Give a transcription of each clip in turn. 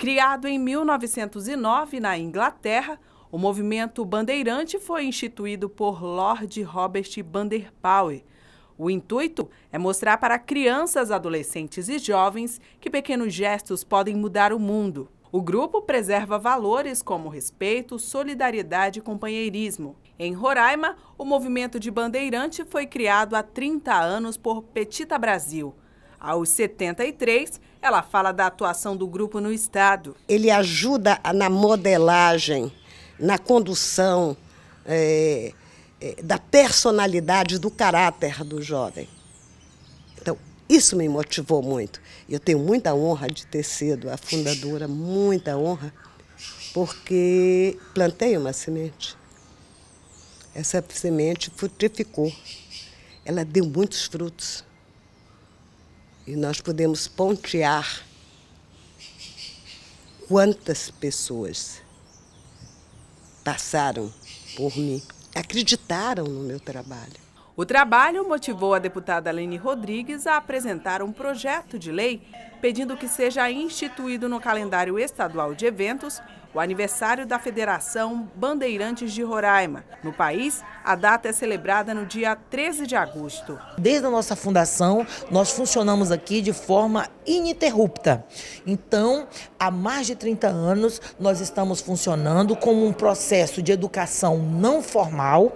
Criado em 1909 na Inglaterra, o movimento bandeirante foi instituído por Lord Robert Banderpower. O intuito é mostrar para crianças, adolescentes e jovens que pequenos gestos podem mudar o mundo. O grupo preserva valores como respeito, solidariedade e companheirismo. Em Roraima, o movimento de bandeirante foi criado há 30 anos por Petita Brasil, aos 73, ela fala da atuação do grupo no Estado. Ele ajuda na modelagem, na condução é, é, da personalidade, do caráter do jovem. Então, isso me motivou muito. Eu tenho muita honra de ter sido a fundadora, muita honra, porque plantei uma semente. Essa semente frutificou. Ela deu muitos frutos. E nós podemos pontear quantas pessoas passaram por mim, acreditaram no meu trabalho. O trabalho motivou a deputada Aline Rodrigues a apresentar um projeto de lei pedindo que seja instituído no calendário estadual de eventos o aniversário da Federação Bandeirantes de Roraima. No país, a data é celebrada no dia 13 de agosto. Desde a nossa fundação, nós funcionamos aqui de forma ininterrupta. Então, há mais de 30 anos, nós estamos funcionando como um processo de educação não formal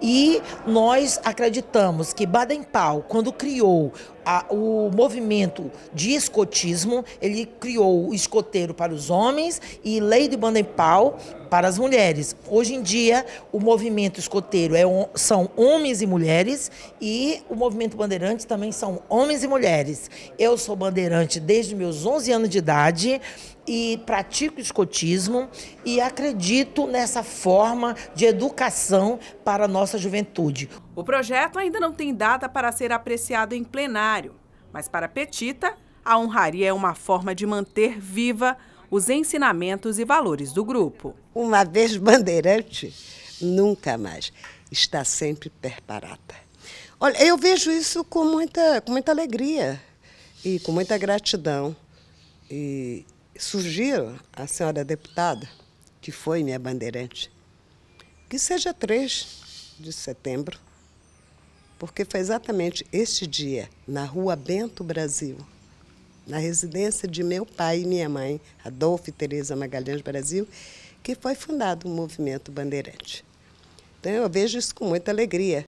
e nós acreditamos que Baden-Powell, quando criou a, o movimento de escotismo, ele criou o escoteiro para os homens e lei de de banda em pau para as mulheres. Hoje em dia, o movimento escoteiro é, são homens e mulheres e o movimento bandeirante também são homens e mulheres. Eu sou bandeirante desde meus 11 anos de idade e pratico escotismo e acredito nessa forma de educação para a nossa juventude. O projeto ainda não tem data para ser apreciado em plenário, mas para Petita, a honraria é uma forma de manter viva os ensinamentos e valores do grupo. Uma vez bandeirante, nunca mais. Está sempre preparada. Olha, eu vejo isso com muita, com muita alegria e com muita gratidão. E sugiro à senhora deputada, que foi minha bandeirante, que seja 3 de setembro, porque foi exatamente este dia, na rua Bento Brasil, na residência de meu pai e minha mãe, Adolfo e Tereza Magalhães Brasil, que foi fundado o Movimento Bandeirante. Então, eu vejo isso com muita alegria,